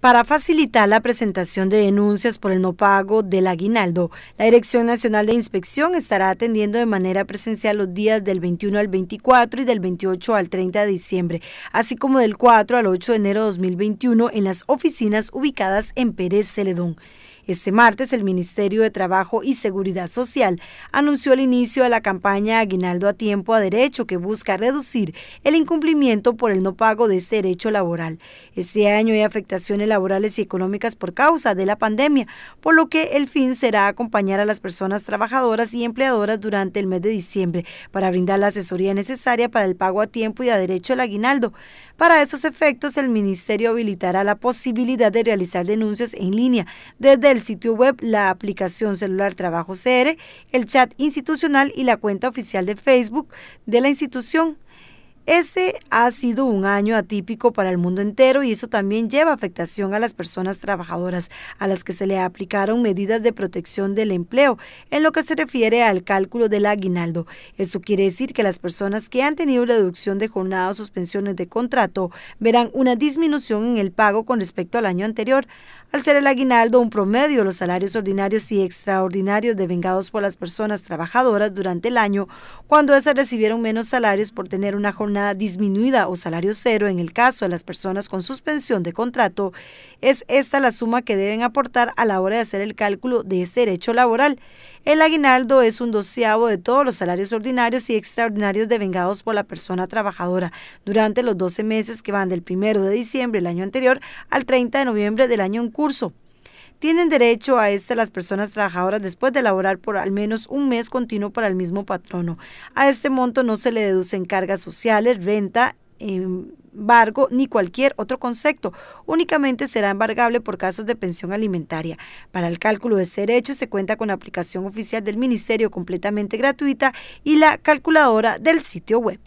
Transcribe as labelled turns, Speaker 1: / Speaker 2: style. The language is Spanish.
Speaker 1: Para facilitar la presentación de denuncias por el no pago del aguinaldo, la Dirección Nacional de Inspección estará atendiendo de manera presencial los días del 21 al 24 y del 28 al 30 de diciembre, así como del 4 al 8 de enero de 2021 en las oficinas ubicadas en Pérez Celedón. Este martes, el Ministerio de Trabajo y Seguridad Social anunció el inicio de la campaña Aguinaldo a Tiempo a Derecho, que busca reducir el incumplimiento por el no pago de este derecho laboral. Este año hay afectaciones laborales y económicas por causa de la pandemia, por lo que el fin será acompañar a las personas trabajadoras y empleadoras durante el mes de diciembre para brindar la asesoría necesaria para el pago a tiempo y a derecho al aguinaldo. Para esos efectos, el Ministerio habilitará la posibilidad de realizar denuncias en línea desde el sitio web, la aplicación celular Trabajo CR, el chat institucional y la cuenta oficial de Facebook de la institución. Este ha sido un año atípico para el mundo entero y eso también lleva afectación a las personas trabajadoras, a las que se le aplicaron medidas de protección del empleo en lo que se refiere al cálculo del aguinaldo. Eso quiere decir que las personas que han tenido reducción de jornada o suspensiones de contrato verán una disminución en el pago con respecto al año anterior. Al ser el aguinaldo un promedio, los salarios ordinarios y extraordinarios devengados por las personas trabajadoras durante el año, cuando esas recibieron menos salarios por tener una jornada disminuida o salario cero en el caso de las personas con suspensión de contrato, es esta la suma que deben aportar a la hora de hacer el cálculo de este derecho laboral. El aguinaldo es un doceavo de todos los salarios ordinarios y extraordinarios devengados por la persona trabajadora durante los 12 meses que van del 1 de diciembre del año anterior al 30 de noviembre del año en curso. Tienen derecho a este las personas trabajadoras después de laborar por al menos un mes continuo para el mismo patrono. A este monto no se le deducen cargas sociales, renta, embargo ni cualquier otro concepto. Únicamente será embargable por casos de pensión alimentaria. Para el cálculo de este derecho se cuenta con la aplicación oficial del Ministerio completamente gratuita y la calculadora del sitio web.